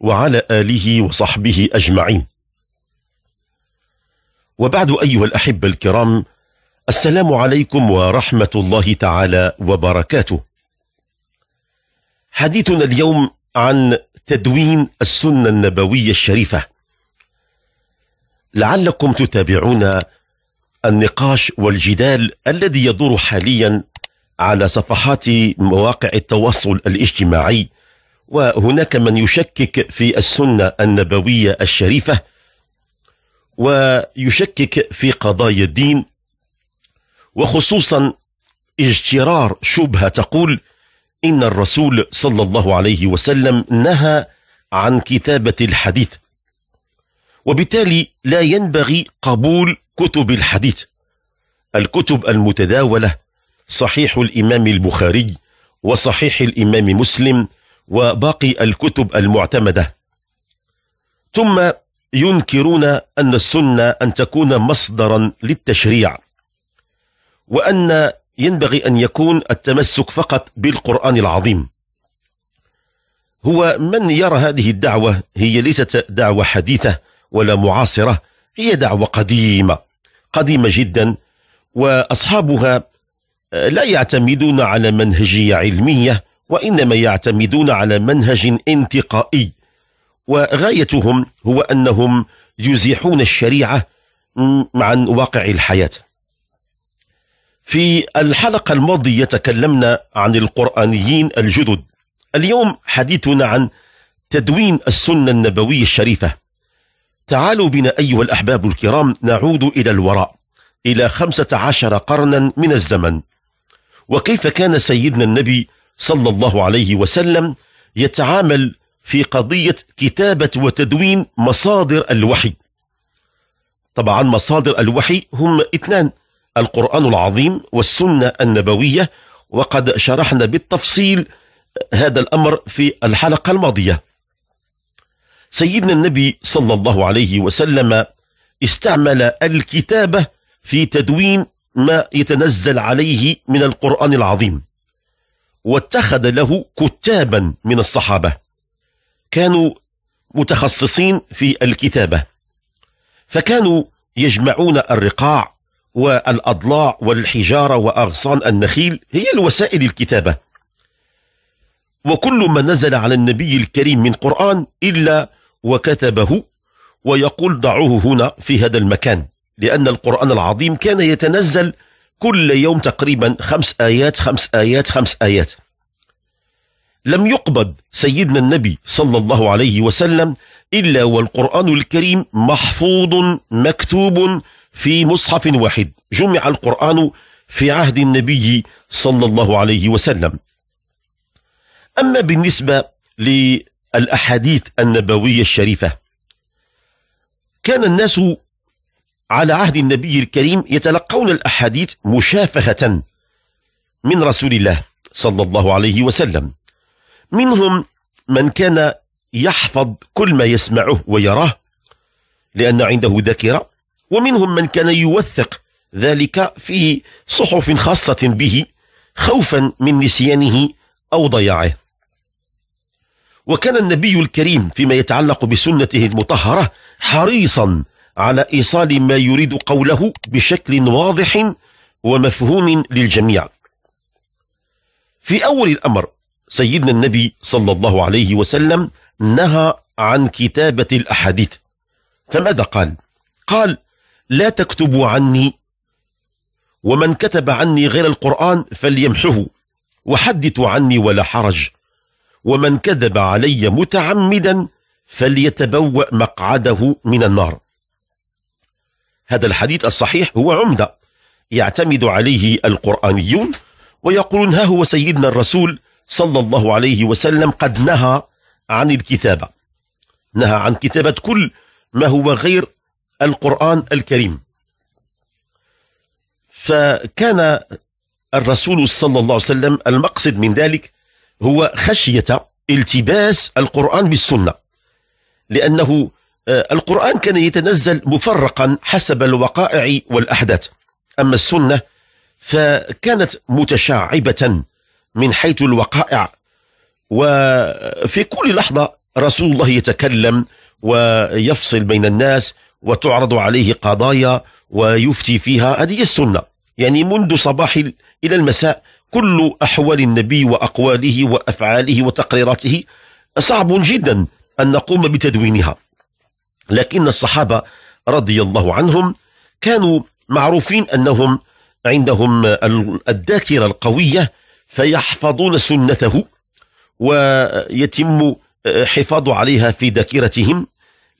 وعلى آله وصحبه أجمعين وبعد أيها الأحبة الكرام السلام عليكم ورحمة الله تعالى وبركاته حديثنا اليوم عن تدوين السنة النبوية الشريفة لعلكم تتابعون النقاش والجدال الذي يدور حاليا على صفحات مواقع التواصل الاجتماعي وهناك من يشكك في السنة النبوية الشريفة ويشكك في قضايا الدين وخصوصا اجترار شبهة تقول إن الرسول صلى الله عليه وسلم نهى عن كتابة الحديث وبالتالي لا ينبغي قبول كتب الحديث الكتب المتداولة صحيح الإمام البخاري وصحيح الإمام مسلم وباقي الكتب المعتمدة ثم ينكرون أن السنة أن تكون مصدرا للتشريع وأن ينبغي أن يكون التمسك فقط بالقرآن العظيم هو من يرى هذه الدعوة هي ليست دعوة حديثة ولا معاصرة هي دعوة قديمة قديمة جدا وأصحابها لا يعتمدون على منهجية علمية وإنما يعتمدون على منهج انتقائي وغايتهم هو أنهم يزيحون الشريعة عن واقع الحياة في الحلقة الماضية تكلمنا عن القرآنيين الجدد اليوم حديثنا عن تدوين السنة النبوية الشريفة تعالوا بنا أيها الأحباب الكرام نعود إلى الوراء إلى خمسة عشر قرنا من الزمن وكيف كان سيدنا النبي صلى الله عليه وسلم يتعامل في قضية كتابة وتدوين مصادر الوحي طبعا مصادر الوحي هم اثنان القرآن العظيم والسنة النبوية وقد شرحنا بالتفصيل هذا الأمر في الحلقة الماضية سيدنا النبي صلى الله عليه وسلم استعمل الكتابة في تدوين ما يتنزل عليه من القرآن العظيم واتخذ له كتابا من الصحابة كانوا متخصصين في الكتابة فكانوا يجمعون الرقاع والأضلاع والحجارة وأغصان النخيل هي الوسائل الكتابة وكل ما نزل على النبي الكريم من قرآن إلا وكتبه ويقول ضعوه هنا في هذا المكان لأن القرآن العظيم كان يتنزل كل يوم تقريبا خمس آيات خمس آيات خمس آيات لم يقبض سيدنا النبي صلى الله عليه وسلم إلا والقرآن الكريم محفوظ مكتوب في مصحف واحد جمع القرآن في عهد النبي صلى الله عليه وسلم أما بالنسبة للأحاديث النبوية الشريفة كان الناس على عهد النبي الكريم يتلقون الأحاديث مشافهة من رسول الله صلى الله عليه وسلم منهم من كان يحفظ كل ما يسمعه ويراه لأن عنده ذاكرة ومنهم من كان يوثق ذلك في صحف خاصة به خوفا من نسيانه أو ضياعه وكان النبي الكريم فيما يتعلق بسنته المطهرة حريصا على إيصال ما يريد قوله بشكل واضح ومفهوم للجميع في أول الأمر سيدنا النبي صلى الله عليه وسلم نهى عن كتابة الأحاديث فماذا قال؟ قال لا تكتبوا عني ومن كتب عني غير القرآن فليمحه وحدثوا عني ولا حرج ومن كذب علي متعمدا فليتبوأ مقعده من النار هذا الحديث الصحيح هو عمدة يعتمد عليه القرآنيون ويقولون ها هو سيدنا الرسول صلى الله عليه وسلم قد نهى عن الكتابة نهى عن كتابة كل ما هو غير القرآن الكريم فكان الرسول صلى الله عليه وسلم المقصد من ذلك هو خشية التباس القرآن بالسنة لأنه آه، القرآن كان يتنزل مفرقا حسب الوقائع والأحداث أما السنة فكانت متشعبة من حيث الوقائع وفي كل لحظة رسول الله يتكلم ويفصل بين الناس وتعرض عليه قضايا ويفتي فيها هذه السنة يعني منذ صباح إلى المساء كل أحوال النبي وأقواله وأفعاله وتقريراته صعب جدا أن نقوم بتدوينها لكن الصحابة رضي الله عنهم كانوا معروفين أنهم عندهم الذاكرة القوية فيحفظون سنته ويتم حفاظ عليها في ذاكرتهم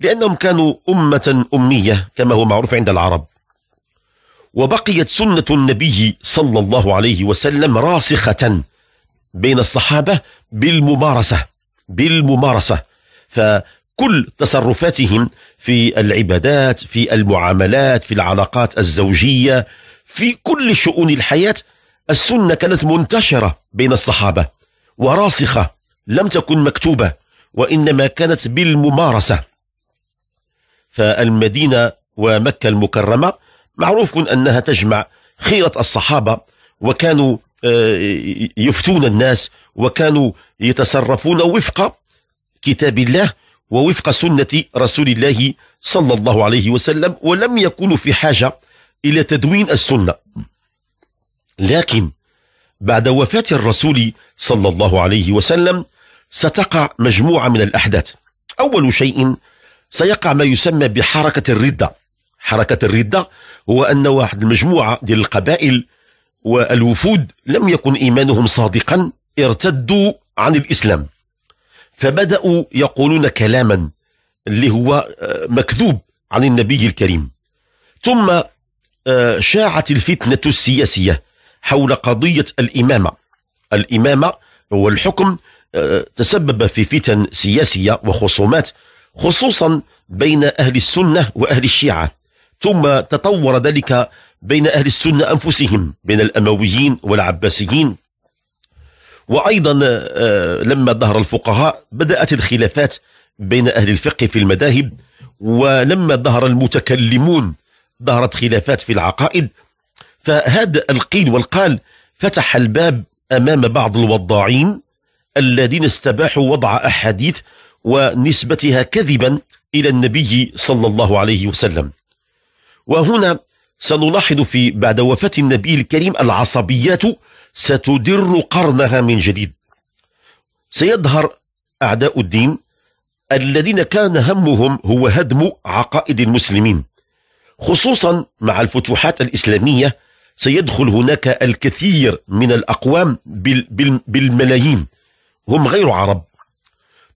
لأنهم كانوا أمة أمية كما هو معروف عند العرب وبقيت سنة النبي صلى الله عليه وسلم راسخة بين الصحابة بالممارسة بالممارسة ف كل تصرفاتهم في العبادات في المعاملات في العلاقات الزوجية في كل شؤون الحياة السنة كانت منتشرة بين الصحابة وراسخة لم تكن مكتوبة وإنما كانت بالممارسة فالمدينة ومكة المكرمة معروف أنها تجمع خيرة الصحابة وكانوا آه، يفتون الناس وكانوا يتصرفون وفق كتاب الله ووفق سنة رسول الله صلى الله عليه وسلم ولم يكونوا في حاجة إلى تدوين السنة لكن بعد وفاة الرسول صلى الله عليه وسلم ستقع مجموعة من الأحداث أول شيء سيقع ما يسمى بحركة الردة حركة الردة هو أن واحد المجموعة ديال القبائل والوفود لم يكن إيمانهم صادقا ارتدوا عن الإسلام فبدأوا يقولون كلاما اللي هو آه، مكذوب عن النبي الكريم ثم آه، شاعت الفتنة السياسية حول قضية الإمامة الإمامة والحكم آه، تسبب في فتن سياسية وخصومات خصوصا بين أهل السنة وأهل الشيعة ثم تطور ذلك بين أهل السنة أنفسهم بين الأمويين والعباسيين وأيضا آه، لما ظهر الفقهاء بدأت الخلافات بين أهل الفقه في المذاهب ولما ظهر المتكلمون ظهرت خلافات في العقائد فهذا القيل والقال فتح الباب أمام بعض الوضاعين الذين استباحوا وضع أحاديث ونسبتها كذبا إلى النبي صلى الله عليه وسلم وهنا سنلاحظ في بعد وفاة النبي الكريم العصبيات ستدر قرنها من جديد سيظهر أعداء الدين الذين كان همهم هو هدم عقائد المسلمين خصوصا مع الفتوحات الإسلامية سيدخل هناك الكثير من الأقوام بالملايين هم غير عرب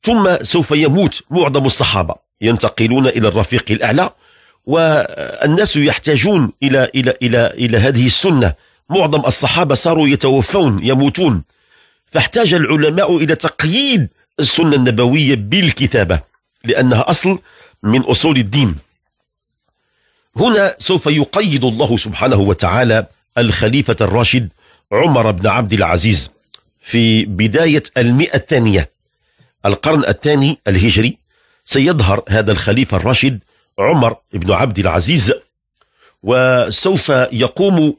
ثم سوف يموت معظم الصحابة ينتقلون إلى الرفيق الأعلى والناس يحتاجون إلى, إلى, إلى, إلى هذه السنة معظم الصحابة صاروا يتوفون يموتون فاحتاج العلماء إلى تقييد السنة النبوية بالكتابة لأنها أصل من أصول الدين هنا سوف يقيد الله سبحانه وتعالى الخليفة الراشد عمر بن عبد العزيز في بداية المئة الثانية القرن الثاني الهجري سيظهر هذا الخليفة الراشد عمر بن عبد العزيز وسوف يقوم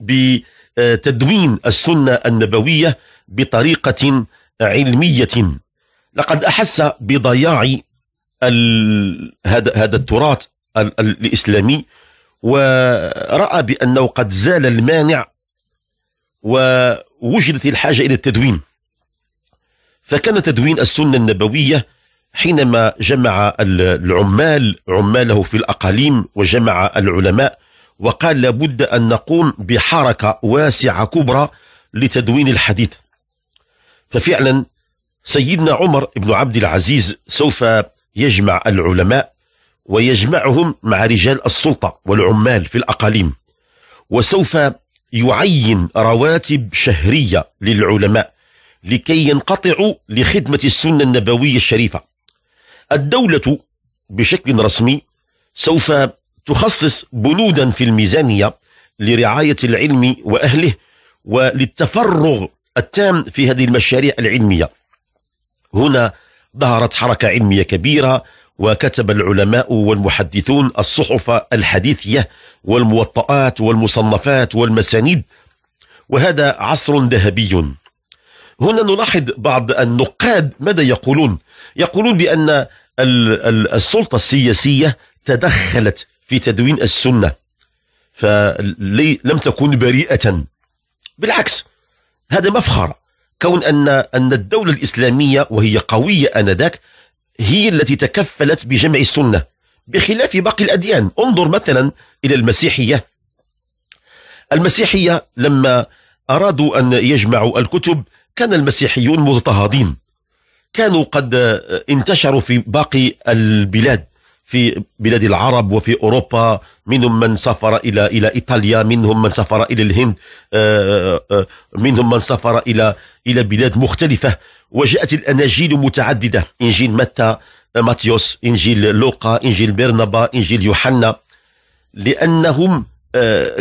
بتدوين السنة النبوية بطريقة علمية لقد أحس بضياع هذا التراث الإسلامي ورأى بأنه قد زال المانع ووجدت الحاجة إلى التدوين فكان تدوين السنة النبوية حينما جمع العمال عماله في الأقاليم وجمع العلماء وقال لابد أن نقوم بحركة واسعة كبرى لتدوين الحديث ففعلا سيدنا عمر بن عبد العزيز سوف يجمع العلماء ويجمعهم مع رجال السلطة والعمال في الأقاليم وسوف يعين رواتب شهرية للعلماء لكي ينقطعوا لخدمة السنة النبوية الشريفة الدولة بشكل رسمي سوف تخصص بنودا في الميزانية لرعاية العلم وأهله وللتفرغ التام في هذه المشاريع العلمية هنا ظهرت حركة علمية كبيرة وكتب العلماء والمحدثون الصحف الحديثية والموطئات والمصنفات والمسانيد وهذا عصر ذهبي هنا نلاحظ بعض النقاد ماذا يقولون يقولون بأن السلطة السياسية تدخلت في تدوين السنة فلم تكن بريئة بالعكس هذا مفخر كون أن أن الدولة الإسلامية وهي قوية آنذاك هي التي تكفلت بجمع السنة بخلاف باقي الأديان انظر مثلا إلى المسيحية المسيحية لما أرادوا أن يجمعوا الكتب كان المسيحيون مضطهدين كانوا قد انتشروا في باقي البلاد في بلاد العرب وفي أوروبا منهم من سافر إلى إلى إيطاليا منهم من سافر إلى الهند آه، آه، آه، منهم من سافر إلى إلى بلاد مختلفة وجاءت الأناجيل متعددة إنجيل متى ماتيوس إنجيل لوقا إنجيل برنبا إنجيل يوحنا لأنهم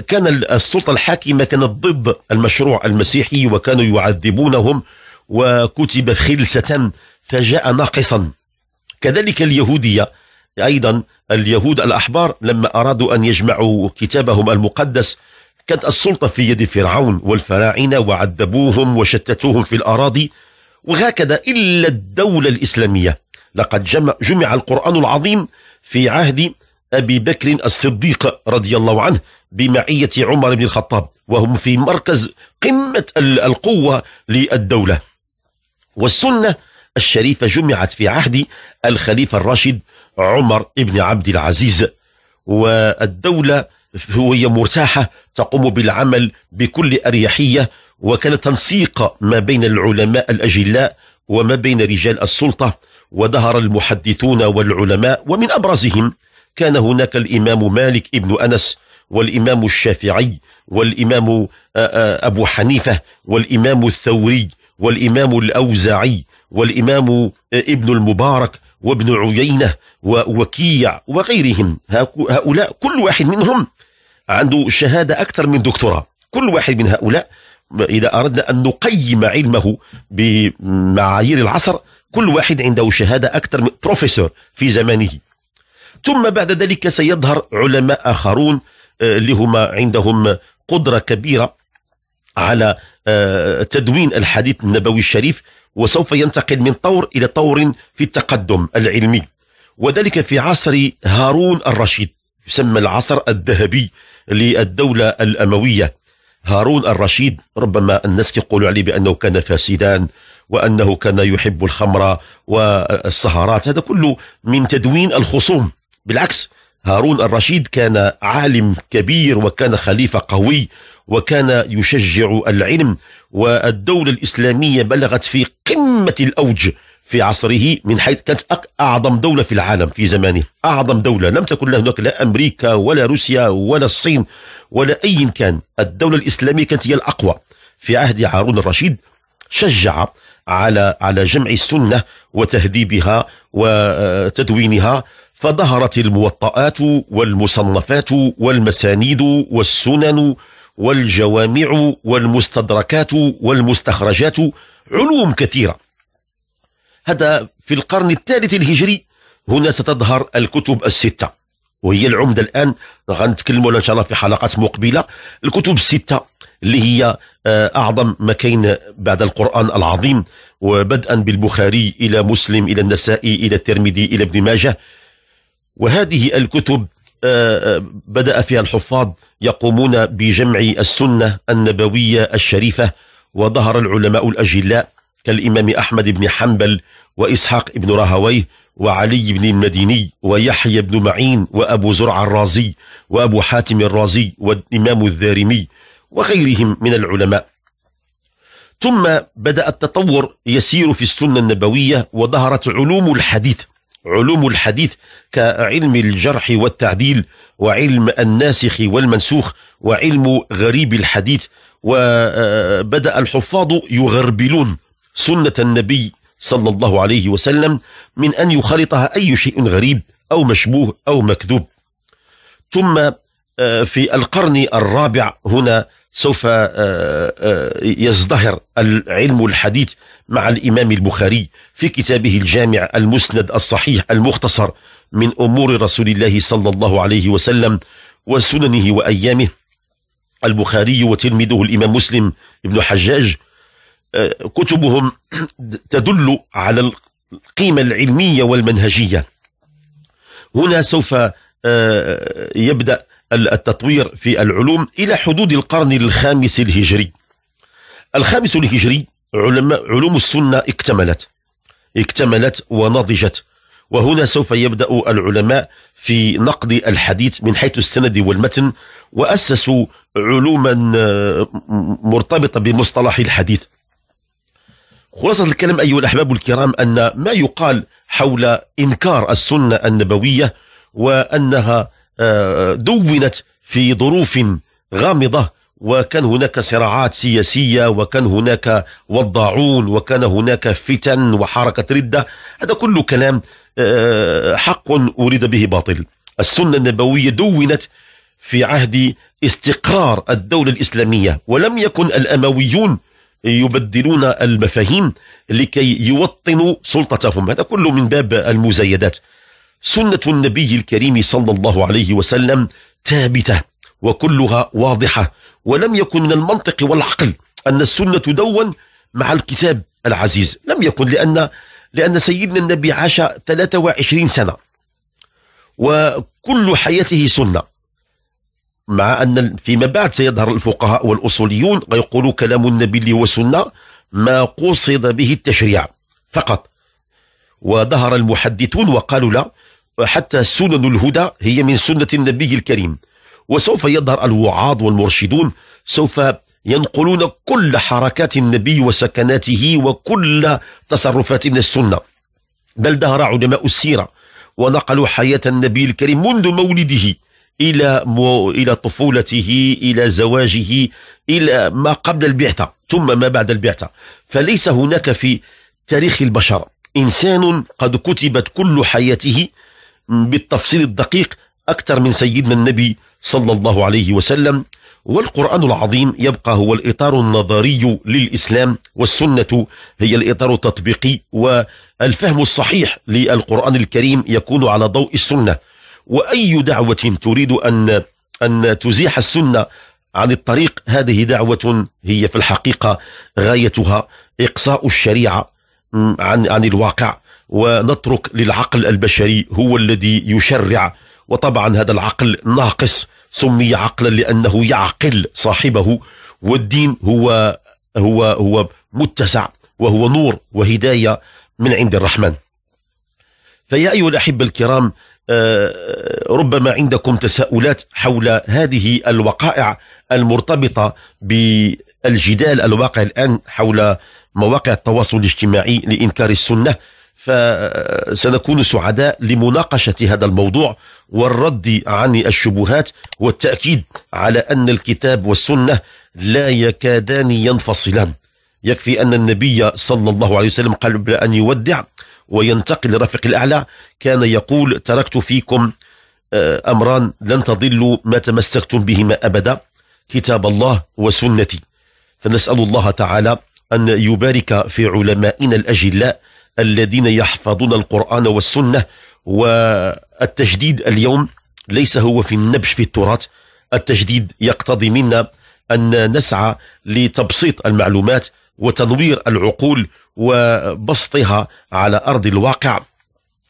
كان السلطة الحاكمة كانت ضد المشروع المسيحي وكانوا يعذبونهم وكتب خلسة فجاء ناقصا كذلك اليهودية أيضا اليهود الأحبار لما أرادوا أن يجمعوا كتابهم المقدس كانت السلطة في يد فرعون والفراعنة وعذبوهم وشتتوهم في الأراضي وهكذا إلا الدولة الإسلامية لقد جمع, جمع القرآن العظيم في عهد أبي بكر الصديق رضي الله عنه بمعية عمر بن الخطاب وهم في مركز قمة القوة للدولة والسنة الشريفة جمعت في عهد الخليفة الراشد عمر بن عبد العزيز والدولة وهي مرتاحة تقوم بالعمل بكل أريحية وكان تنسيق ما بين العلماء الأجلاء وما بين رجال السلطة وظهر المحدثون والعلماء ومن أبرزهم كان هناك الإمام مالك ابن أنس والإمام الشافعي والإمام أبو حنيفة والإمام الثوري والإمام الأوزاعي والإمام ابن المبارك وابن عيينة ووكيع وغيرهم هؤلاء كل واحد منهم عنده شهادة أكثر من دكتوراه كل واحد من هؤلاء إذا أردنا أن نقيم علمه بمعايير العصر كل واحد عنده شهادة أكثر من بروفيسور في زمانه ثم بعد ذلك سيظهر علماء آخرون اللي آه، هما عندهم قدرة كبيرة على آه، تدوين الحديث النبوي الشريف وسوف ينتقل من طور إلى طور في التقدم العلمي وذلك في عصر هارون الرشيد يسمى العصر الذهبي للدولة الأموية هارون الرشيد ربما الناس يقولوا عليه بأنه كان فاسدان وأنه كان يحب الخمر والسهرات هذا كله من تدوين الخصوم بالعكس هارون الرشيد كان عالم كبير وكان خليفة قوي وكان يشجع العلم والدولة الإسلامية بلغت في قمة الأوج في عصره من حيث كانت أعظم دولة في العالم في زمانه أعظم دولة لم تكن له هناك لا أمريكا ولا روسيا ولا الصين ولا أي كان الدولة الإسلامية كانت هي الأقوى في عهد هارون الرشيد شجع على على جمع السنة وتهذيبها وتدوينها فظهرت الموطئات والمصنفات والمسانيد والسنن والجوامع والمستدركات والمستخرجات علوم كثيرة هذا في القرن الثالث الهجري هنا ستظهر الكتب الستة وهي العمدة الآن غنتكلموا إن شاء الله في حلقات مقبلة الكتب الستة اللي هي آه، أعظم ما كاين بعد القرآن العظيم وبدءا بالبخاري إلى مسلم إلى النسائي إلى الترمذي إلى ابن ماجه وهذه الكتب بدأ فيها الحفاظ يقومون بجمع السنة النبوية الشريفة وظهر العلماء الأجلاء كالإمام أحمد بن حنبل وإسحاق بن راهويه وعلي بن المديني ويحيى بن معين وأبو زرع الرازي وأبو حاتم الرازي والإمام الذارمي وغيرهم من العلماء ثم بدأ التطور يسير في السنة النبوية وظهرت علوم الحديث علوم الحديث كعلم الجرح والتعديل وعلم الناسخ والمنسوخ وعلم غريب الحديث وبدأ آه، الحفاظ يغربلون سنة النبي صلى الله عليه وسلم من أن يخالطها أي شيء غريب أو مشبوه أو مكذوب ثم آه، في القرن الرابع هنا سوف آه، آه، يزدهر العلم الحديث مع الإمام البخاري في كتابه الجامع المسند الصحيح المختصر من أمور رسول الله صلى الله عليه وسلم وسننه وأيامه البخاري وتلميذه الإمام مسلم ابن حجاج آه، كتبهم تدل على القيمة العلمية والمنهجية هنا سوف يبدأ التطوير في العلوم إلى حدود القرن الخامس الهجري الخامس الهجري علوم السنة اكتملت اكتملت ونضجت وهنا سوف يبدأ العلماء في نقد الحديث من حيث السند والمتن وأسسوا علوما آه، مرتبطة بمصطلح الحديث خلاصة الكلام أيها الأحباب الكرام أن ما يقال حول إنكار السنة النبوية وأنها دونت في ظروف غامضة وكان هناك صراعات سياسية وكان هناك وضاعون وكان هناك فتن وحركة ردة هذا كله كلام آه، حق أريد به باطل السنة النبوية دونت في عهد استقرار الدولة الإسلامية ولم يكن الأمويون يبدلون المفاهيم لكي يوطنوا سلطتهم هذا كله من باب المزايدات سنة النبي الكريم صلى الله عليه وسلم ثابتة وكلها واضحة ولم يكن من المنطق والعقل أن السنة تدون مع الكتاب العزيز لم يكن لأن لأن سيدنا النبي عاش 23 سنة وكل حياته سنة مع أن فيما بعد سيظهر الفقهاء والأصوليون ويقولوا كلام النبي اللي هو سنة ما قصد به التشريع فقط وظهر المحدثون وقالوا لا حتى سنن الهدى هي من سنة النبي الكريم وسوف يظهر الوعاظ والمرشدون سوف ينقلون كل حركات النبي وسكناته وكل تصرفات من السنة بل دهر علماء السيرة ونقلوا حياة النبي الكريم منذ مولده إلى مو... إلى طفولته إلى زواجه إلى ما قبل البعثة ثم ما بعد البعثة فليس هناك في تاريخ البشر إنسان قد كتبت كل حياته بالتفصيل الدقيق أكثر من سيدنا النبي صلى الله عليه وسلم والقرآن العظيم يبقى هو الإطار النظري للإسلام والسنة هي الإطار التطبيقي والفهم الصحيح للقرآن الكريم يكون على ضوء السنة وأي دعوة تريد أن أن تزيح السنة عن الطريق هذه دعوة هي في الحقيقة غايتها إقصاء الشريعة عن عن الواقع ونترك للعقل البشري هو الذي يشرع وطبعا هذا العقل ناقص سمي عقلا لأنه يعقل صاحبه والدين هو هو هو متسع وهو نور وهداية من عند الرحمن فيا أيها الأحبة الكرام آه، ربما عندكم تساؤلات حول هذه الوقائع المرتبطة بالجدال الواقع الآن حول مواقع التواصل الاجتماعي لإنكار السنة فسنكون سعداء لمناقشة هذا الموضوع والرد عن الشبهات والتأكيد على أن الكتاب والسنة لا يكادان ينفصلان يكفي أن النبي صلى الله عليه وسلم قبل أن يودع وينتقل لرفق الأعلى كان يقول تركت فيكم آه، أمران لن تضلوا ما تمسكتم بهما أبدا كتاب الله وسنتي فنسأل الله تعالى أن يبارك في علمائنا الأجلاء الذين يحفظون القرآن والسنة والتجديد اليوم ليس هو في النبش في التراث التجديد يقتضي منا أن نسعى لتبسيط المعلومات وتنوير العقول وبسطها على أرض الواقع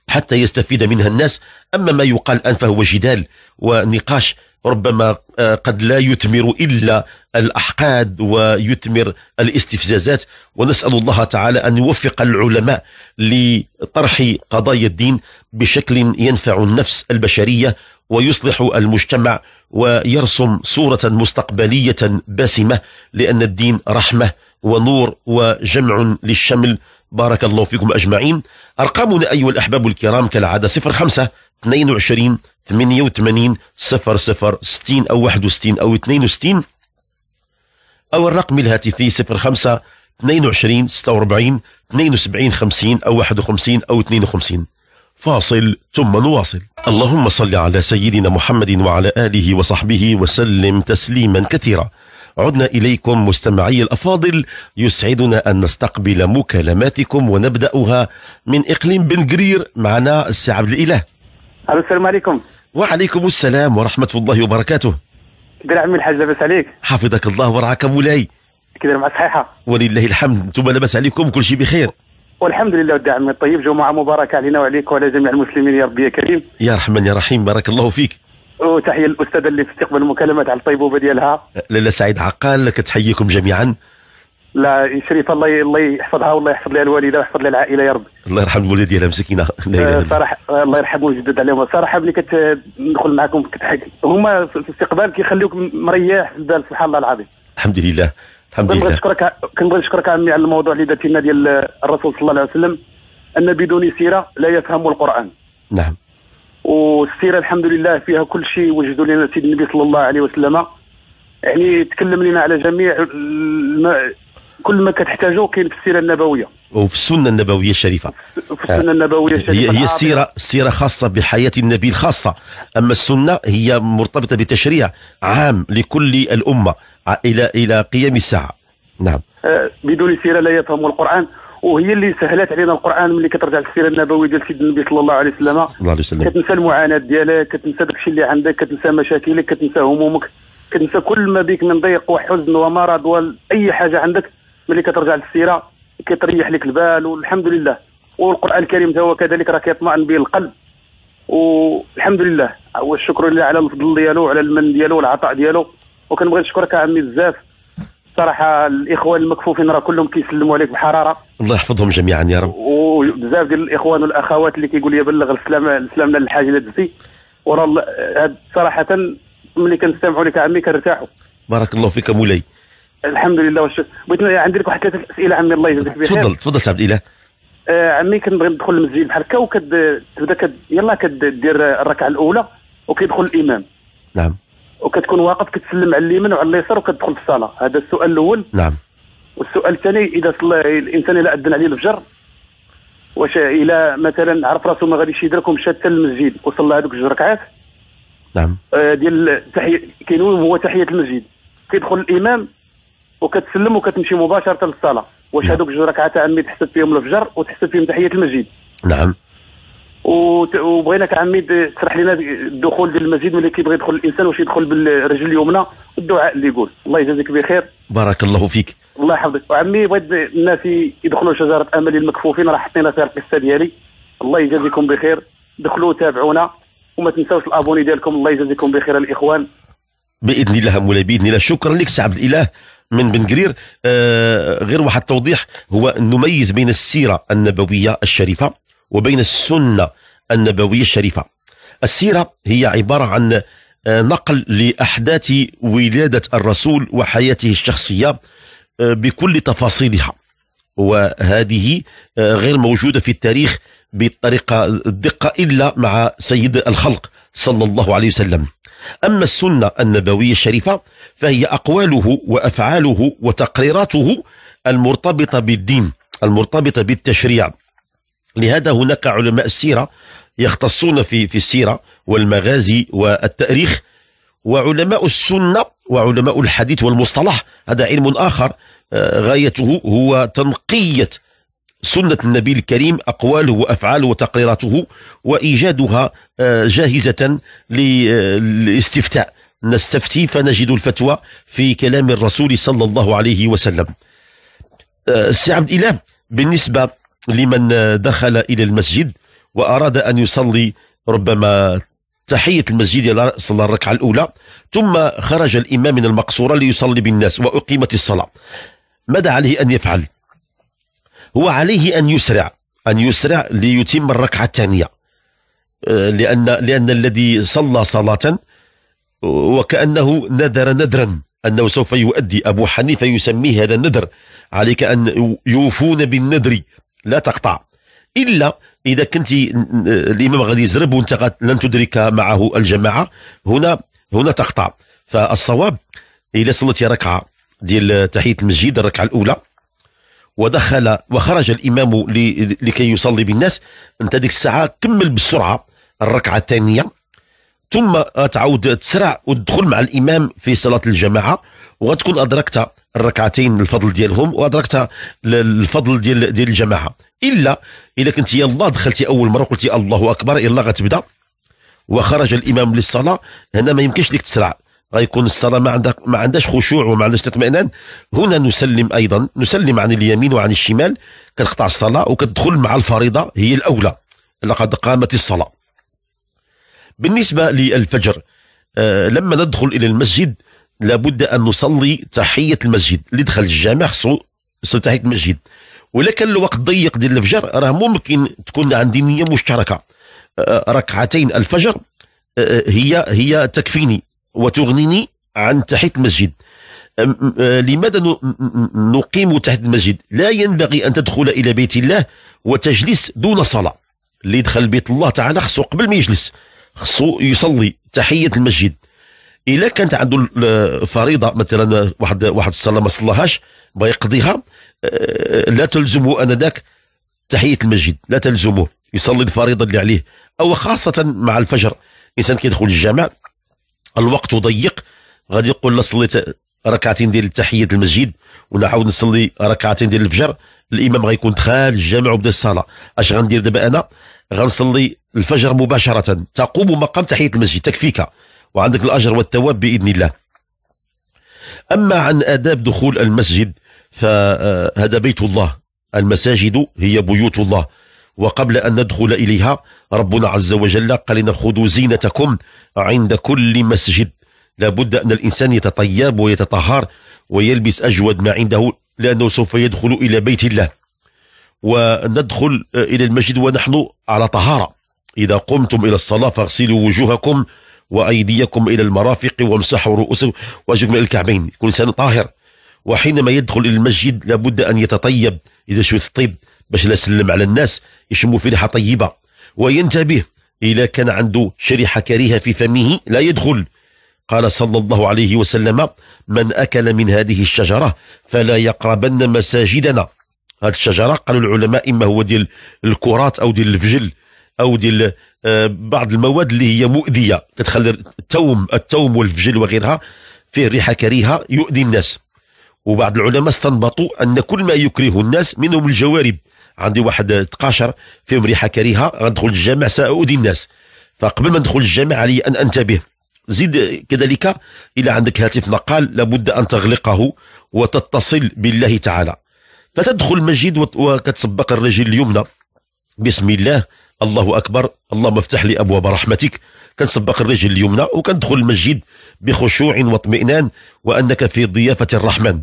حتى يستفيد منها الناس أما ما يقال الآن فهو جدال ونقاش ربما آه، قد لا يثمر إلا الأحقاد ويثمر الاستفزازات ونسأل الله تعالى أن يوفق العلماء لطرح قضايا الدين بشكل ينفع النفس البشرية ويصلح المجتمع ويرسم صورة مستقبلية باسمة لأن الدين رحمة ونور وجمع للشمل بارك الله فيكم أجمعين أرقامنا أيها الأحباب الكرام كالعادة 05 22 88 00 60 أو 61 أو 62 أو الرقم الهاتفي 05 22 46 72 50 أو 51 أو 52 فاصل ثم نواصل اللهم صل على سيدنا محمد وعلى آله وصحبه وسلم تسليما كثيرا عدنا إليكم مستمعي الأفاضل يسعدنا أن نستقبل مكالماتكم ونبدأها من إقليم بن قرير معنا السي عبد الإله السلام عليكم وعليكم السلام ورحمة الله وبركاته كدير عمي الحاج لاباس عليك حفظك الله ورعاك مولاي كدير مع صحيحه ولله الحمد انتم لاباس عليكم كل شيء بخير والحمد لله ودي عمي الطيب جمعه مباركه علينا وعليك وعلى جميع المسلمين يا ربي يا كريم يا رحمن يا رحيم بارك الله فيك وتحيه للاستاذه اللي تستقبل المكالمات على الطيبوبه ديالها لاله سعيد عقال كتحييكم جميعا لا شريف الله الله يحفظها والله يحفظ لها الوالده ويحفظ لها العائله يا رب الله يرحم الوالده ديالها مسكينه آه، صراحه الله يرحمهم ويجدد عليهم صراحه ملي كتدخل معكم كتحكي هما في الاستقبال كيخليوك مريح في البال سبحان الله العظيم الحمد لله الحمد لله كنبغي نشكرك كنبغي نشكرك عمي على الموضوع اللي درتي لنا ديال الرسول صلى الله عليه وسلم ان بدون سيره لا يفهم القران نعم والسيره الحمد لله فيها كل شيء وجدوا لنا سيدنا النبي صلى الله عليه وسلم يعني تكلم لنا على جميع كل ما كتحتاجه كاين في السيره النبويه وفي السنه النبويه الشريفه في السنه آه. النبويه الشريفه هي, هي السيره السيره خاصه بحياه النبي الخاصه اما السنه هي مرتبطه بتشريع عام لكل الامه الى الى قيام الساعه نعم آه، بدون سيره لا يفهم القران وهي اللي سهلت علينا القران ملي كترجع للسيره النبويه ديال سيدنا النبي صلى الله عليه وسلم صلى الله عليه وسلم كتنسى المعاناه ديالك كتنسى داكشي اللي عندك كتنسى مشاكلك كتنسى همومك كتنسى كل ما بيك من ضيق وحزن ومرض واي حاجه عندك ملي كترجع للسيره كتريح لك البال والحمد لله والقران الكريم هو كذلك راه كيطمئن به القلب والحمد لله والشكر لله على الفضل ديالو وعلى المن ديالو والعطاء ديالو وكنبغي نشكرك عمي بزاف صراحة الإخوان المكفوفين راه كلهم كيسلموا عليك بحرارة الله يحفظهم جميعا يا رب وبزاف ديال الإخوان والأخوات اللي كيقول لي بلغ السلام سلامنا للحاج لدزي وراه صراحة ملي كنستمعوا لك عمي كنرتاحوا بارك الله فيك مولاي الحمد لله وش بغيت عندي لك واحد ثلاثه اسئله عمي الله يجزيك بخير تفضل تفضل سعد إله آه عمي كنبغي ندخل المسجد بحال هكا وكتبدا كد يلا كدير الركعه الاولى وكيدخل الامام نعم وكتكون واقف كتسلم على اليمين وعلى اليسار وكتدخل في الصلاه هذا السؤال الاول نعم والسؤال الثاني اذا صلى الانسان الا اذن عليه الفجر واش الى مثلا عرف راسو ما غاديش يدرك ومشى حتى المسجد وصلى هذوك جوج ركعات نعم آه ديال تحيه كاين هو تحيه المسجد كيدخل الامام وكتسلم وكتمشي مباشره للصلاه واش هذوك جوج ركعات عمي تحسب فيهم الفجر وتحسب فيهم تحيه المسجد نعم وبغيناك عمي تشرح لنا الدخول ديال المسجد ملي كيبغي يدخل الانسان واش يدخل بالرجل اليمنى والدعاء اللي يقول الله يجازيك بخير بارك الله فيك الله يحفظك وعمي بغيت الناس يدخلوا شجره امل المكفوفين راه حطينا فيها القصه ديالي الله يجازيكم بخير دخلوا تابعونا وما تنساوش الابوني ديالكم الله يجازيكم بخير الاخوان باذن الله مولاي باذن الله شكرا لك سي عبد الاله من بن جرير آه، غير واحد التوضيح هو نميز بين السيرة النبوية الشريفة وبين السنة النبوية الشريفة السيرة هي عبارة عن آه، نقل لأحداث ولادة الرسول وحياته الشخصية آه، بكل تفاصيلها وهذه غير موجودة في التاريخ بطريقة الدقة إلا مع سيد الخلق صلى الله عليه وسلم أما السنة النبوية الشريفة فهي أقواله وأفعاله وتقريراته المرتبطة بالدين المرتبطة بالتشريع لهذا هناك علماء السيرة يختصون في في السيرة والمغازي والتاريخ وعلماء السنة وعلماء الحديث والمصطلح هذا علم آخر آه، غايته هو تنقية سنة النبي الكريم أقواله وأفعاله وتقريراته وإيجادها آه، جاهزة للاستفتاء آه، نستفتي فنجد الفتوى في كلام الرسول صلى الله عليه وسلم آه، السي عبد الإله بالنسبة لمن دخل إلى المسجد وأراد أن يصلي ربما تحية المسجد صلى الركعة الأولى ثم خرج الإمام من المقصورة ليصلي بالناس وأقيمت الصلاة ماذا عليه أن يفعل هو عليه أن يسرع أن يسرع ليتم الركعة الثانية آه، لأن لأن الذي صلى صلاة وكأنه نذر نذرا أنه سوف يؤدي أبو حنيفة يسميه هذا النذر عليك أن يوفون بالنذر لا تقطع إلا إذا كنت الإمام غادي يزرب وأنت لن تدرك معه الجماعة هنا هنا تقطع فالصواب إذا صليت ركعة ديال تحية المسجد الركعة الأولى ودخل وخرج الإمام لكي يصلي بالناس أنت ديك الساعة كمل بالسرعة الركعة الثانية ثم تعود تسرع وتدخل مع الامام في صلاه الجماعه وغتكون ادركت الركعتين الفضل ديالهم وادركت الفضل ديال ديال الجماعه الا اذا كنت يلا دخلتي اول مره قلتي الله اكبر يلا غتبدا وخرج الامام للصلاه هنا ما يمكنش لك تسرع غيكون الصلاه ما عندك ما عندهاش خشوع وما عندهاش اطمئنان هنا نسلم ايضا نسلم عن اليمين وعن الشمال كتقطع الصلاه وكتدخل مع الفريضه هي الاولى لقد قامت الصلاه بالنسبة للفجر آه، لما ندخل إلى المسجد لابد أن نصلي تحية المسجد اللي دخل الجامع خصو تحية المسجد ولكن الوقت ضيق ديال الفجر راه ممكن تكون عندي نية مشتركة آه، ركعتين الفجر آه، هي هي تكفيني وتغنيني عن تحية المسجد لماذا نقيم تحت المسجد لا ينبغي أن تدخل إلى بيت الله وتجلس دون صلاة اللي دخل بيت الله تعالى خصو قبل ما يجلس خصو يصلي تحيه المسجد الا كانت عنده آه، فريضه مثلا واحد واحد الصلاه ما صلاهاش بيقضيها يقضيها آه، لا تلزمه انذاك تحيه المسجد لا تلزمه يصلي الفريضه اللي عليه او خاصه مع الفجر الانسان كيدخل الجامع الوقت ضيق غادي يقول لا صليت ركعتين ديال تحيه المسجد ونعاود نصلي ركعتين ديال الفجر الامام غيكون دخل الجامع وبدا الصلاه اش غندير دابا انا غنصلي الفجر مباشره تقوم مقام تحيه المسجد تكفيك وعندك الاجر والثواب باذن الله اما عن اداب دخول المسجد فهذا بيت الله المساجد هي بيوت الله وقبل أن ندخل إليها ربنا عز وجل قال لنا خذوا زينتكم عند كل مسجد لابد أن الإنسان يتطيب ويتطهر ويلبس أجود ما عنده لأنه سوف يدخل إلى بيت الله وندخل إلى المسجد ونحن على طهارة إذا قمتم إلى الصلاة فاغسلوا وجوهكم وأيديكم إلى المرافق وامسحوا رؤوسكم وأجكم إلى الكعبين كل إنسان طاهر وحينما يدخل إلى المسجد لابد أن يتطيب إذا شوث طيب باش لا يسلم على الناس يشموا في ريحة طيبة وينتبه إذا كان عنده شريحة كريهة في فمه لا يدخل قال صلى الله عليه وسلم من أكل من هذه الشجرة فلا يقربن مساجدنا هذه الشجره قالوا العلماء اما هو ديال الكرات او ديال الفجل او ديال آه، بعض المواد اللي هي مؤذيه كتخلي التوم التوم والفجل وغيرها فيه ريحه كريهه يؤذي الناس وبعض العلماء استنبطوا ان كل ما يكرهه الناس منهم الجوارب عندي واحد تقاشر فيهم ريحه كريهه غندخل الجامع ساؤذي الناس فقبل ما ندخل الجامع علي ان انتبه زيد كذلك الى عندك هاتف نقال لابد ان تغلقه وتتصل بالله تعالى فتدخل المسجد وكتسبق الرجل اليمنى بسم الله الله اكبر اللهم افتح لي ابواب رحمتك كنسبق الرجل اليمنى وكندخل المسجد بخشوع واطمئنان وانك في ضيافه الرحمن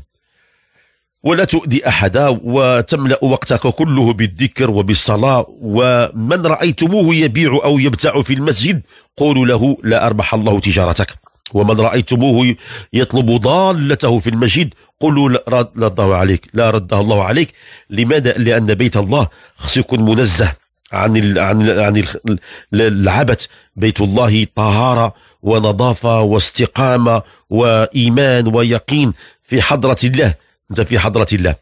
ولا تؤذي احدا وتملا وقتك كله بالذكر وبالصلاه ومن رايتموه يبيع او يبتاع في المسجد قولوا له لا اربح الله تجارتك ومن رايتموه يطلب ضالته في المسجد لا رد الله عليك لا ردها الله عليك لماذا لان بيت الله خص يكون منزه عن الـ عن الـ عن العبث بيت الله طهاره ونظافه واستقامه وايمان ويقين في حضره الله انت في حضره الله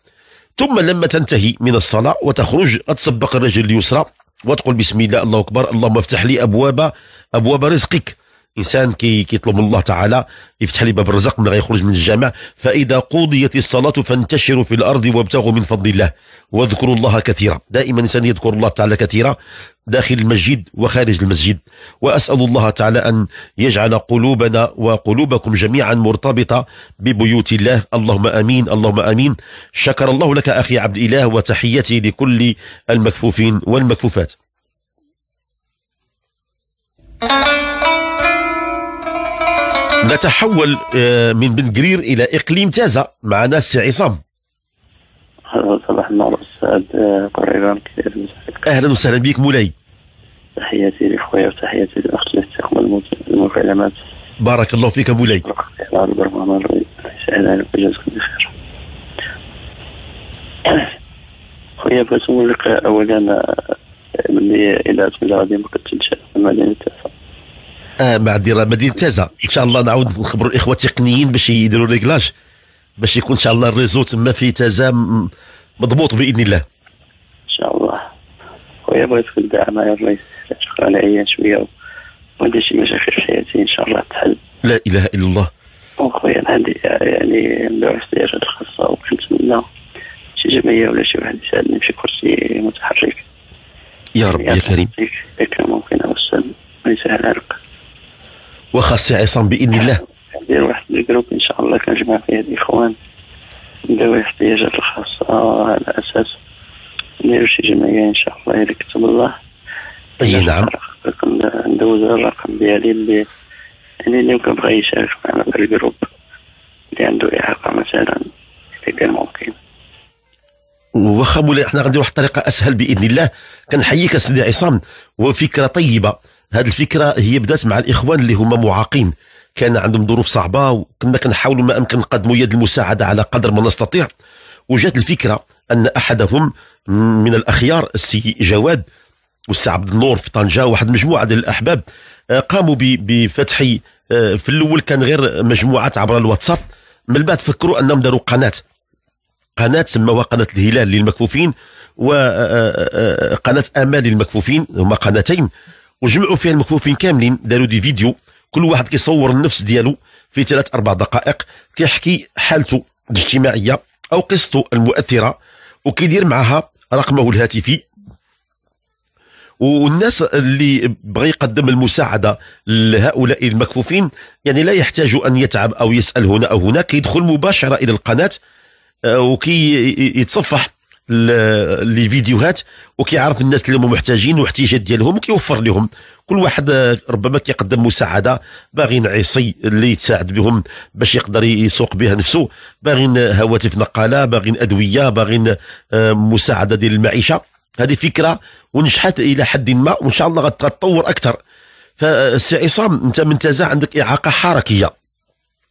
ثم لما تنتهي من الصلاه وتخرج تسبق الرجل اليسرى وتقول بسم الله الله اكبر اللهم افتح لي ابواب ابواب رزقك انسان كي كيطلب من الله تعالى يفتح لي باب الرزق من غيخرج من الجامع فاذا قضيت الصلاه فانتشروا في الارض وابتغوا من فضل الله واذكروا الله كثيرا دائما الانسان يذكر الله تعالى كثيرا داخل المسجد وخارج المسجد واسال الله تعالى ان يجعل قلوبنا وقلوبكم جميعا مرتبطه ببيوت الله اللهم امين اللهم امين شكر الله لك اخي عبد الاله وتحيتي لكل المكفوفين والمكفوفات نتحول آه، من بن قرير الى اقليم تازه مع ناس عصام صباح النور استاذ آه، قريبا اهلا وسهلا بك مولاي تحياتي لك خويا وتحياتي للاخت لاستقبال المكالمات بارك الله فيك مولاي على البرنامج يسعد جزاكم بخير خويا بغيت نقول لك اولا آه، ملي الى غادي ما في مدينه تازه آه، معذره مدينه تازا ان شاء الله نعاود نخبروا الاخوه التقنيين باش يديروا ريكلاج باش يكون ان شاء الله الريزو تما في تازا مضبوط باذن الله ان شاء الله خويا دعم يا الله يسهل شكرا عليا شويه وعندي شي مشاكل في حياتي ان شاء الله تحل لا اله الا الله وخويا انا عندي يعني البعوث ديال الخاصه وكنتمنى شي جمعيه ولا شي واحد يساعدني في كرسي متحرك يا رب يا يعني كريم ياك ممكن اوسم ويسهل عليك واخا سي عصام باذن الله ندير واحد الجروب ان شاء الله كنجمع فيه الاخوان نداوي الاحتياجات الخاصه على اساس نديرو شي جمعيه ان شاء الله اذا كتب الله اي نعم ندوز الرقم ديالي اللي يعني اللي كنبغي يشارك معنا في الجروب اللي عنده اعاقه مثلا اللي كان ممكن واخا مولاي حنا غنديروا واحد الطريقه اسهل باذن الله كنحييك سيدي عصام وفكره طيبه هذه الفكره هي بدات مع الاخوان اللي هما معاقين كان عندهم ظروف صعبه وكنا كنحاولوا ما امكن نقدموا يد المساعده على قدر ما نستطيع وجات الفكره ان احدهم من الاخيار السي جواد والسي عبد النور في طنجه واحد مجموعه ديال الاحباب آه، قاموا بفتح آه، في الاول كان غير مجموعات عبر الواتساب من بعد فكروا انهم داروا قناه قناه سموها قناه الهلال للمكفوفين وقناه آه، امال للمكفوفين هما قناتين وجمعوا فيها المكفوفين كاملين داروا دي فيديو كل واحد كيصور النفس ديالو في ثلاث اربع دقائق كيحكي حالته الاجتماعيه او قصته المؤثره وكيدير معها رقمه الهاتفي والناس اللي بغى يقدم المساعده لهؤلاء المكفوفين يعني لا يحتاج ان يتعب او يسال هنا او هناك يدخل مباشره الى القناه آه، وكي يتصفح لي فيديوهات وكيعرف الناس اللي هما محتاجين واحتياجات ديالهم وكيوفر لهم كل واحد آه، ربما كيقدم مساعده باغين عصي اللي يتساعد بهم باش يقدر يسوق بها نفسه باغين هواتف نقاله باغين ادويه باغين آه، مساعده ديال المعيشه هذه فكره ونجحت الى حد ما وان شاء الله غتطور اكثر فالسي آه، عصام انت منتزع عندك اعاقه حركيه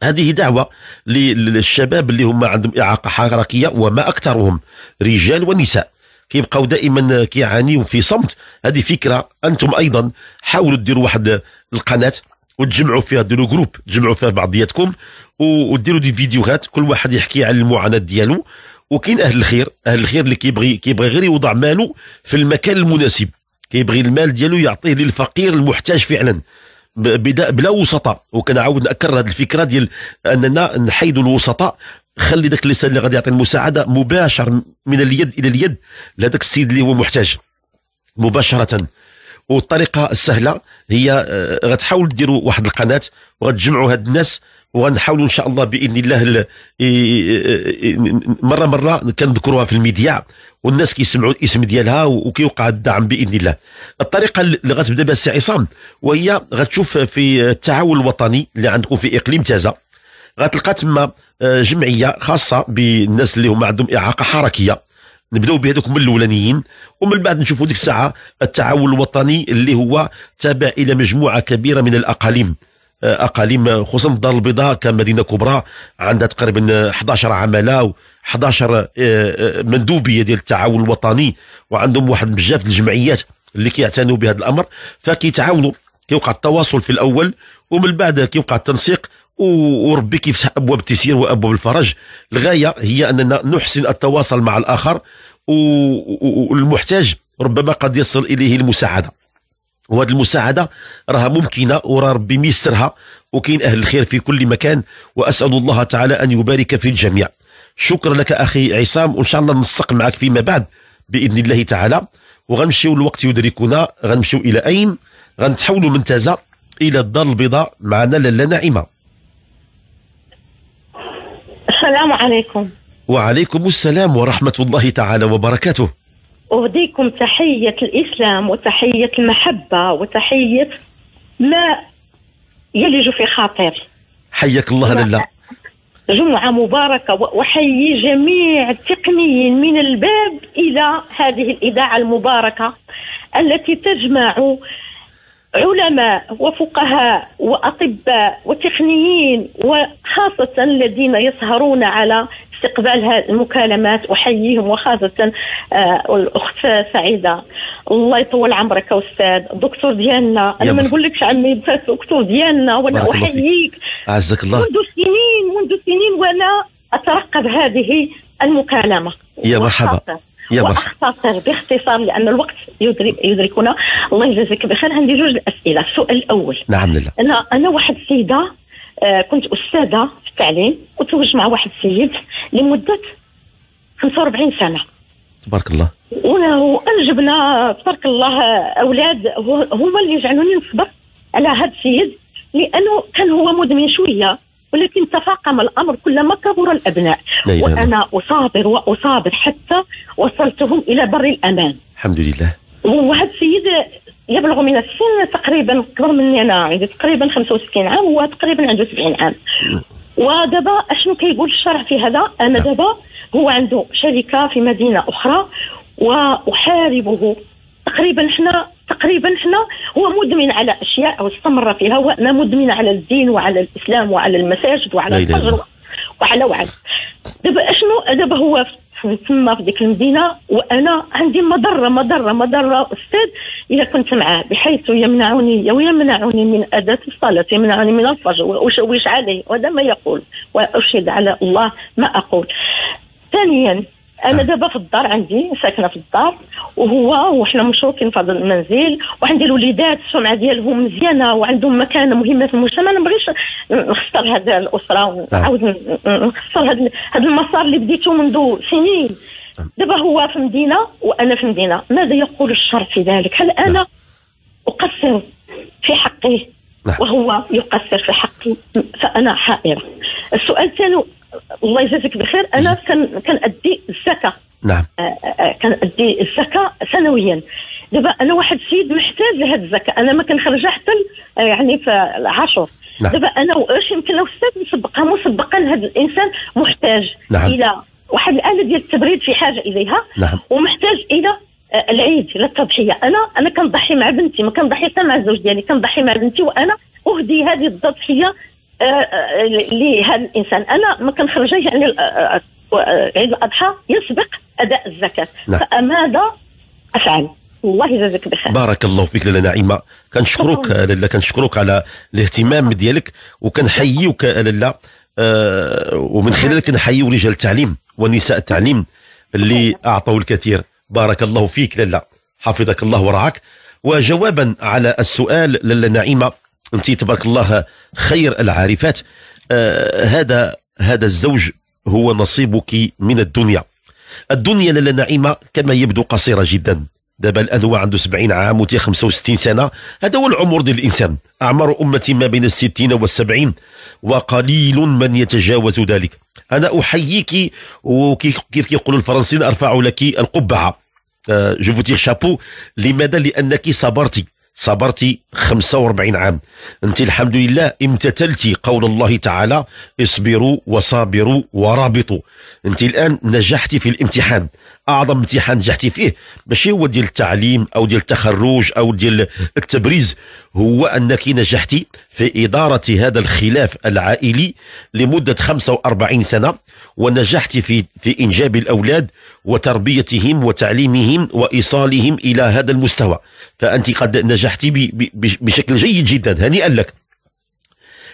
هذه دعوة للشباب اللي هما عندهم إعاقة حركية وما أكثرهم رجال ونساء كيبقاو دائما كيعانيو في صمت هذه فكرة أنتم أيضا حاولوا ديروا واحد القناة وتجمعوا فيها ديروا جروب تجمعوا فيها بعضياتكم وديروا دي فيديوهات كل واحد يحكي على المعاناة ديالو وكاين أهل الخير أهل الخير اللي كيبغي كيبغي غير يوضع ماله في المكان المناسب كيبغي المال ديالو يعطيه للفقير المحتاج فعلا بلا, بلا وسطاء وكنعاود ناكر هذه الفكره ديال اننا نحيدوا الوسطاء خلي ذاك الانسان اللي غادي يعطي المساعده مباشر من اليد الى اليد لهذاك السيد اللي هو محتاج مباشره والطريقه السهله هي آه، غتحاول ديروا واحد القناه وغتجمعوا هاد الناس وغنحاولوا ان شاء الله باذن الله مره مره كنذكروها في الميديا والناس كيسمعوا الاسم ديالها وكيوقع الدعم باذن الله الطريقه اللي غتبدا بها السي عصام وهي غتشوف في التعاون الوطني اللي عندكم في اقليم تازه غتلقى تما آه، جمعيه خاصه بالناس اللي هما عندهم اعاقه حركيه نبداو بهذوك من الاولانيين ومن بعد نشوفوا ديك الساعه التعاون الوطني اللي هو تابع الى مجموعه كبيره من الاقاليم آه، اقاليم خصوصا الدار البيضاء كمدينه كبرى عندها تقريبا 11 عماله 11 آه، آه، مندوبيه ديال التعاون الوطني وعندهم واحد بزاف الجمعيات اللي كيعتنوا بهذا الامر فكيتعاونوا كيوقع التواصل في الاول ومن بعد كيوقع التنسيق وربي كيفتح ابواب التيسير وابواب الفرج الغايه هي اننا نحسن التواصل مع الاخر والمحتاج ربما قد يصل اليه المساعده وهذه المساعده راها ممكنه وراه ربي ميسرها وكاين اهل الخير في كل مكان واسال الله تعالى ان يبارك في الجميع شكرا لك اخي عصام وان شاء الله ننسق معك فيما بعد باذن الله تعالى وغنمشيو الوقت يدركنا غنمشيو الى اين غنتحولوا من تازا الى الدار البيضاء معنا لاله نعيمه السلام عليكم وعليكم السلام ورحمه الله تعالى وبركاته أهديكم تحية الإسلام وتحية المحبة وتحية ما يلج في خاطر حياك الله لله جمعة مباركة وأحيي جميع التقنيين من الباب إلى هذه الإذاعة المباركة التي تجمع علماء وفقهاء واطباء وتقنيين وخاصه الذين يسهرون على استقبال هذه المكالمات احييهم وخاصه آه، الاخت سعيده الله يطول عمرك استاذ الدكتور ديالنا انا ما نقولكش عمي الدكتور ديالنا وانا احييك عزك الله منذ سنين منذ سنين وانا اترقب هذه المكالمه يا مرحبا واختصر باختصار لان الوقت يدرك يدركنا الله يجازيك بخير عندي جوج الاسئله السؤال الاول نعم لله انا انا واحد السيده آه، كنت استاذه في التعليم وتزوجت مع واحد السيد لمده 45 سنه تبارك الله وانجبنا تبارك الله اولاد هما اللي جعلوني نصبر على هذا السيد لانه كان هو مدمن شويه ولكن تفاقم الامر كلما كبر الابناء وانا اصابر واصابر حتى وصلتهم الى بر الامان الحمد لله وهذا السيد يبلغ من السن تقريبا اكبر مني انا عندي تقريبا 65 عام وهو تقريبا عنده 70 عام ودابا اشنو كيقول الشرع في هذا انا نعم. دابا هو عنده شركه في مدينه اخرى واحاربه تقريبا حنا تقريبا حنا هو مدمن على اشياء واستمر فيها وانا مدمن على الدين وعلى الاسلام وعلى المساجد وعلى الفجر وعلى وعد دابا اشنو دابا هو تما في ديك المدينه وانا عندي مضره مضره مضره استاذ اذا كنت معاه بحيث يمنعني ويمنعني من اداه الصلاه يمنعني من الفجر واشوش عليه وهذا ما يقول واشهد على الله ما اقول ثانيا انا آه. دابا في الدار عندي ساكنه في الدار وهو وحنا مشروكين في هذا المنزل وعندي الوليدات السمعه ديالهم مزيانه وعندهم مكانه مهمه في المجتمع انا ما بغيتش نخسر هذه الاسره آه. ونعاود نخسر هذا المسار اللي بديته منذ سنين آه. دابا هو في مدينه وانا في مدينه ماذا يقول الشر في ذلك هل انا اقصر في حقه وهو يقصر في حقي فانا حائره السؤال الثاني الله يجازيك بخير انا كنأدي الزكاه نعم آه، آه، آه، كنأدي الزكاه سنويا دابا انا واحد السيد محتاج لهذا الزكاه انا ما كنخرجها حتى يعني في العاشور نعم. دابا انا واش يمكن الاستاذ نسبقها مسبقا هذا الانسان محتاج نعم. الى واحد الاله ديال التبريد في حاجه اليها نعم. ومحتاج الى العيد للتضحيه انا انا كنضحي مع بنتي ما كنضحي حتى مع الزوج ديالي يعني كنضحي مع بنتي وانا اهدي هذه التضحيه آه، آه، لهذا الانسان انا ما كنخرجها يعني آه، عيد الاضحى يسبق اداء الزكاه نعم. فماذا افعل؟ الله يجازيك بخير بارك الله فيك لاله نعيمه كنشكرك لاله كنشكرك على الاهتمام ديالك وكنحييك لاله ومن خلالك كنحييو رجال التعليم ونساء التعليم اللي اعطوا الكثير بارك الله فيك لاله حفظك الله ورعاك وجوابا على السؤال لاله نعيمه انت تبارك الله خير العارفات آه هذا هذا الزوج هو نصيبك من الدنيا الدنيا لنا نعيمه كما يبدو قصيره جدا دابا الان هو عنده 70 عام و 65 سنه هذا هو العمر ديال الانسان اعمار امتي ما بين الستين والسبعين وقليل من يتجاوز ذلك انا احييك وكيف يقولوا الفرنسيين ارفع لك القبعه جو فو شابو لماذا لانك صبرتي صبرت 45 عام انت الحمد لله امتثلت قول الله تعالى اصبروا وصابروا ورابطوا انت الان نجحت في الامتحان اعظم امتحان نجحتي فيه ماشي هو ديال التعليم او ديال التخرج او ديال التبريز هو انك نجحتي في اداره هذا الخلاف العائلي لمده 45 سنه ونجحت في في انجاب الاولاد وتربيتهم وتعليمهم وايصالهم الى هذا المستوى فانت قد نجحت بشكل جيد جدا هنيئا لك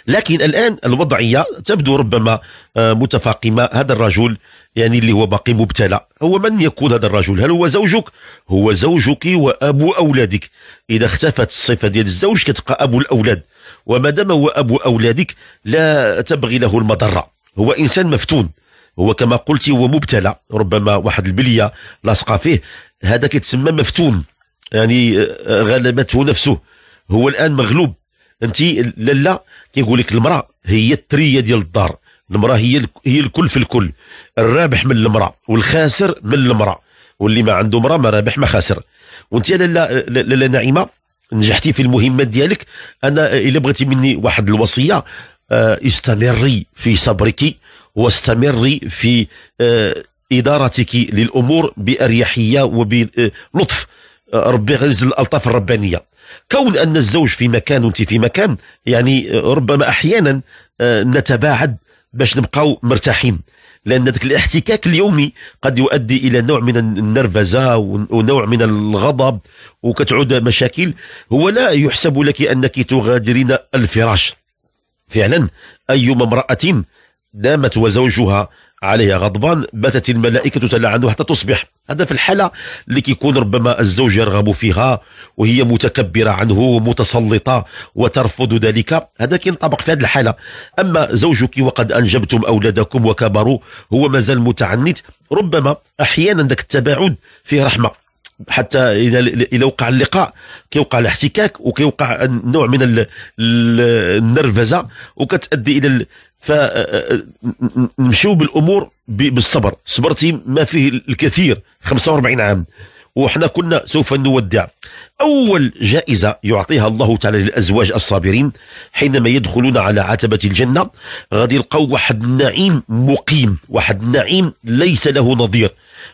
لكن الآن الوضعية تبدو ربما آه، متفاقمة هذا الرجل يعني اللي هو باقي مبتلى هو من يكون هذا الرجل هل هو زوجك هو زوجك وأبو أولادك إذا اختفت الصفة ديال الزوج كتبقى أبو الأولاد وما دام هو أبو أولادك لا تبغي له المضرة هو إنسان مفتون هو كما قلت هو مبتلى ربما واحد البلية لاصقة فيه هذا كيتسمى مفتون يعني آه، غلبته نفسه هو الآن مغلوب انت لا كيقول لك المراه هي التريه ديال الدار المراه هي هي الكل في الكل الرابح من المراه والخاسر من المراه واللي ما عنده مراه ما رابح ما خاسر وانت لاله نعيمه نجحتي في المهمه ديالك انا الا بغيتي مني واحد الوصيه آه، استمري في صبرك واستمري في آه، ادارتك للامور باريحيه وبلطف آه، ربي غنزل الالطاف الربانيه كون أن الزوج في مكان وأنت في مكان يعني ربما أحيانا آه، نتباعد باش نبقاو مرتاحين لان ذاك الاحتكاك اليومي قد يؤدي الى نوع من النرفزه ونوع من الغضب وكتعود مشاكل هو لا يحسب لك انك تغادرين الفراش فعلا ايما امراه دامت وزوجها عليها غضبان باتت الملائكة تلعنه حتى تصبح هذا في الحالة اللي كيكون ربما الزوج يرغب فيها وهي متكبرة عنه ومتسلطة وترفض ذلك هذا كينطبق في هذه الحالة أما زوجك وقد أنجبتم أولادكم وكبروا هو مازال متعنت ربما أحيانا ذاك التباعد فيه رحمة حتى إذا إذا وقع اللقاء كيوقع الاحتكاك وكيوقع نوع من النرفزه وكتؤدي الى فنمشيو بالامور بالصبر صبرتي ما فيه الكثير 45 عام وحنا كنا سوف نودع أول جائزة يعطيها الله تعالى للأزواج الصابرين حينما يدخلون على عتبة الجنة غادي يلقاو واحد النعيم مقيم واحد النعيم ليس له نظير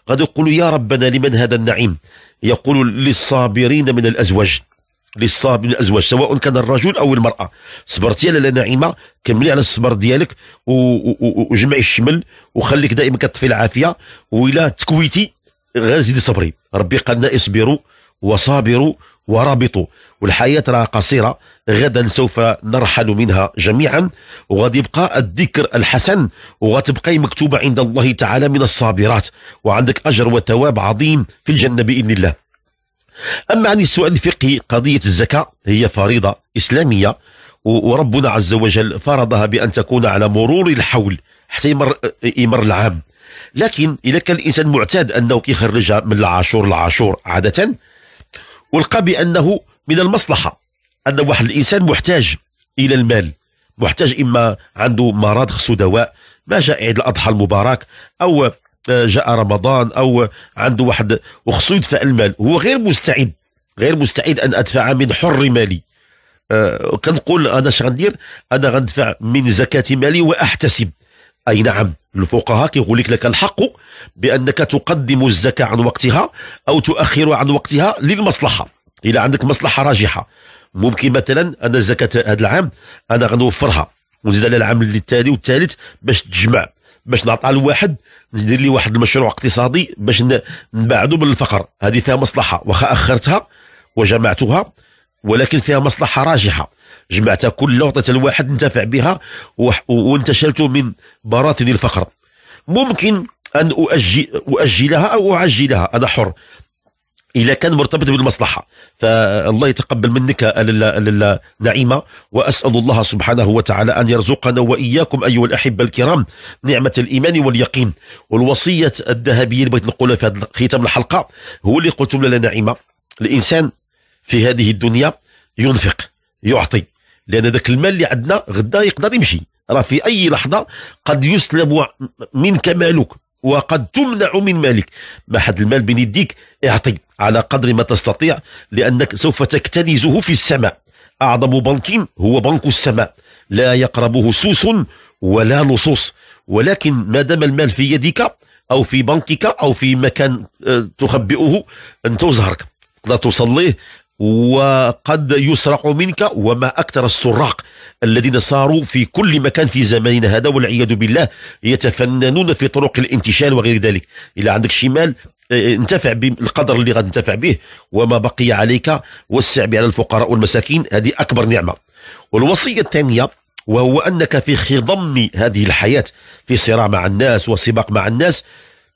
غادي يقولوا يا ربنا لمن هذا النعيم يقول للصابرين من الأزواج للصاحب من الازواج سواء كان الرجل او المراه صبرتي على نعيمه كملي على الصبر ديالك وجمعي الشمل وخليك دائما كطفي العافيه ولا تكويتي غازي صبري ربي قالنا اصبروا وصابروا ورابطوا والحياه راه قصيره غدا سوف نرحل منها جميعا وغادي يبقى الذكر الحسن وغتبقى مكتوبه عند الله تعالى من الصابرات وعندك اجر وثواب عظيم في الجنه باذن الله أما عن السؤال الفقهي قضية الزكاة هي فريضة إسلامية وربنا عز وجل فرضها بأن تكون على مرور الحول حتى يمر, يمر العام لكن إذا كان الإنسان معتاد أنه كيخرجها من العاشور العاشور عادة ولقى بأنه من المصلحة أن واحد الإنسان محتاج إلى المال محتاج إما عنده مرض خصو دواء ما جاء عيد الأضحى المبارك أو جاء رمضان او عنده واحد وخصو يدفع المال هو غير مستعد غير مستعد ان ادفع من حر مالي أه كنقول انا اش غندير انا غندفع من زكاه مالي واحتسب اي نعم الفقهاء كيقول لك لك الحق بانك تقدم الزكاه عن وقتها او تؤخر عن وقتها للمصلحه الى عندك مصلحه راجحه ممكن مثلا انا الزكاه هذا العام انا غنوفرها ونزيد على العام اللي التالي والثالث باش تجمع باش نعطيها لواحد ندير لي واحد المشروع اقتصادي باش نبعدوا من الفقر هذه فيها مصلحه واخا اخرتها وجمعتها ولكن فيها مصلحه راجحه جمعتها كلها وعطيتها لواحد انتفع بها وانتشلت من براثن الفقر ممكن ان اؤجل اؤجلها او اعجلها انا حر إذا كان مرتبط بالمصلحة فالله يتقبل منك نعيمة وأسأل الله سبحانه وتعالى أن يرزقنا وإياكم أيها الأحبة الكرام نعمة الإيمان واليقين والوصية الذهبية اللي بغيت نقولها في ختام الحلقة هو اللي قلتم لنا نعيمة الإنسان في هذه الدنيا ينفق يعطي لأن ذاك المال اللي عندنا غدا يقدر يمشي راه في أي لحظة قد يسلب منك مالك وقد تمنع من مالك ما حد المال بين يديك إيه، اعطي على قدر ما تستطيع لأنك سوف تكتنزه في السماء أعظم بنك هو بنك السماء لا يقربه سوس ولا لصوص ولكن ما دام المال في يدك أو في بنكك أو في مكان آه، تخبئه أنت وزهرك لا تصليه وقد يسرق منك وما أكثر السراق الذين صاروا في كل مكان في زماننا هذا والعياذ بالله يتفننون في طرق الانتشال وغير ذلك إلى عندك شمال آه، آه، انتفع بالقدر اللي غتنتفع به وما بقي عليك وسع به على الفقراء والمساكين هذه أكبر نعمة والوصية الثانية وهو أنك في خضم هذه الحياة في صراع مع الناس وسباق مع الناس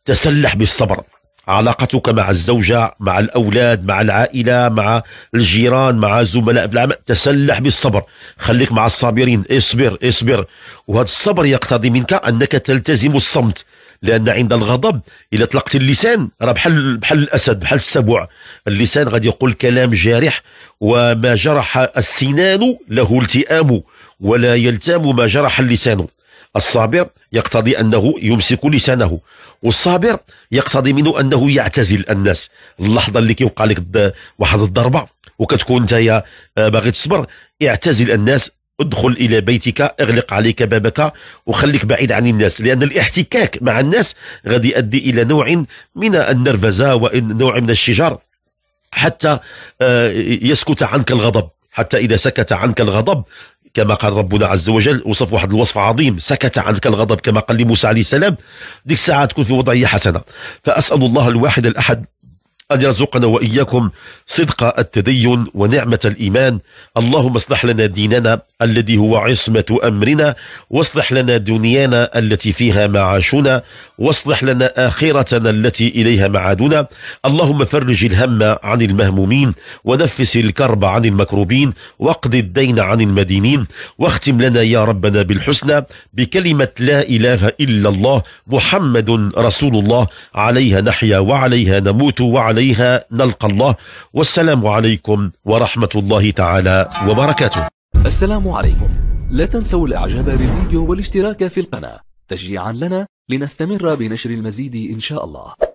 تسلح بالصبر علاقتك مع الزوجة مع الأولاد مع العائلة مع الجيران مع زملاء بالعمل تسلح بالصبر خليك مع الصابرين اصبر اصبر وهذا الصبر يقتضي منك أنك تلتزم الصمت لان عند الغضب إلى طلقت اللسان راه بحال بحال الاسد بحال السبع اللسان غادي يقول كلام جارح وما جرح السنان له التئام ولا يلتام ما جرح اللسان الصابر يقتضي انه يمسك لسانه والصابر يقتضي منه انه يعتزل الناس اللحظه اللي كيوقع لك واحد الضربه وكتكون انت آه، باغي تصبر اعتزل الناس ادخل الى بيتك اغلق عليك بابك وخليك بعيد عن الناس لان الاحتكاك مع الناس غادي يؤدي الى نوع من النرفزه ونوع من الشجار حتى آه، يسكت عنك الغضب حتى إذا سكت عنك الغضب كما قال ربنا عز وجل وصف واحد الوصف عظيم سكت عنك الغضب كما قال لموسى عليه السلام ديك الساعه تكون في وضعيه حسنه فاسال الله الواحد الاحد أن يرزقنا وإياكم صدق التدين ونعمة الإيمان اللهم اصلح لنا ديننا الذي هو عصمة أمرنا واصلح لنا دنيانا التي فيها معاشنا واصلح لنا آخرتنا التي إليها معادنا اللهم فرج الهم عن المهمومين ونفس الكرب عن المكروبين واقض الدين عن المدينين واختم لنا يا ربنا بالحسنى بكلمة لا إله إلا الله محمد رسول الله عليها نحيا وعليها نموت وعليها عليها نلقى الله والسلام عليكم ورحمة الله تعالى وبركاته السلام عليكم لا تنسوا الاعجاب بالفيديو والاشتراك في القناة تشجيعا لنا لنستمر بنشر المزيد إن شاء الله